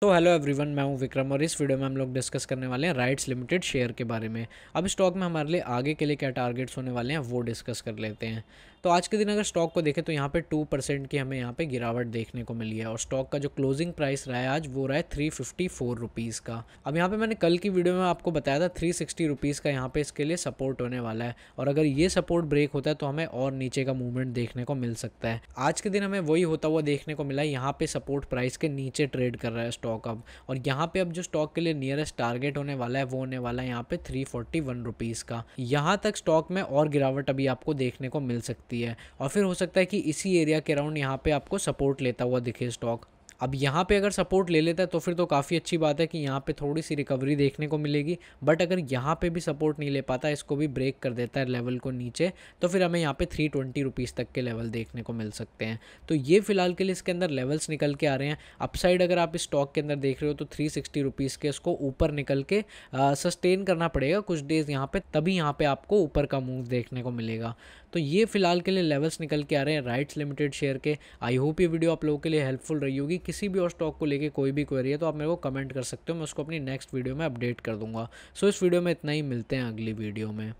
तो hello everyone मैं हूं विक्रम और इस वीडियो में हम लोग डिस्कस करने वाले हैं राइट्स लिमिटेड शेयर के बारे में अब स्टॉक में हमारे लिए आगे के लिए क्या टारगेट्स होने वाले हैं वो डिस्कस कर लेते हैं तो आज के दिन अगर स्टॉक को देखें तो यहाँ पे टू परसेंट की हमें यहाँ पे गिरावट देखने को मिली है और स्टॉक का जो क्लोजिंग प्राइस रहा है आज वो रहा है थ्री फिफ्टी फोर रुपीज़ का अब यहाँ पे मैंने कल की वीडियो में आपको बताया था थ्री सिक्सटी रुपीज़ का यहाँ पे इसके लिए सपोर्ट होने वाला है और अगर ये सपोर्ट ब्रेक होता है तो हमें और नीचे का मूवमेंट देखने को मिल सकता है आज के दिन हमें वही होता हुआ देखने को मिला है यहाँ पे सपोर्ट प्राइस के नीचे ट्रेड कर रहा है स्टॉक अब और यहाँ पे अब जो स्टॉक के लिए नियरेस्ट टारगेट होने वाला है वो होने वाला है यहाँ पे थ्री फोर्टी वन रुपीज़ का यहाँ तक स्टॉक में और गिरावट अभी आपको देखने को मिल सकती है और फिर हो सकता है कि इसी एरिया के अराउंड यहाँ पे आपको सपोर्ट लेता हुआ दिखे स्टॉक अब यहाँ पे अगर सपोर्ट ले लेता है तो फिर तो काफ़ी अच्छी बात है कि यहाँ पे थोड़ी सी रिकवरी देखने को मिलेगी बट अगर यहाँ पे भी सपोर्ट नहीं ले पाता इसको भी ब्रेक कर देता है लेवल को नीचे तो फिर हमें यहाँ पे थ्री ट्वेंटी रुपीज़ तक के लेवल देखने को मिल सकते हैं तो ये फ़िलहाल के लिए इसके अंदर लेवल्स निकल के आ रहे हैं अपसाइड अगर आप इस स्टॉक के अंदर देख रहे हो तो थ्री सिक्सटी रुपीज़ के इसको ऊपर निकल के सस्टेन करना पड़ेगा कुछ डेज़ यहाँ पर तभी यहाँ पर आपको ऊपर का मूव देखने को मिलेगा तो ये फ़िलहाल के लिए लेवल्स निकल के आ रहे हैं राइट्स लिमिटेड शेयर के आई होप ये वीडियो आप लोगों के लिए हेल्पफुल रही होगी किसी भी और स्टॉक को लेके कोई भी क्वेरी है तो आप मेरे को कमेंट कर सकते हो मैं उसको अपनी नेक्स्ट वीडियो में अपडेट कर दूंगा सो इस वीडियो में इतना ही मिलते हैं अगली वीडियो में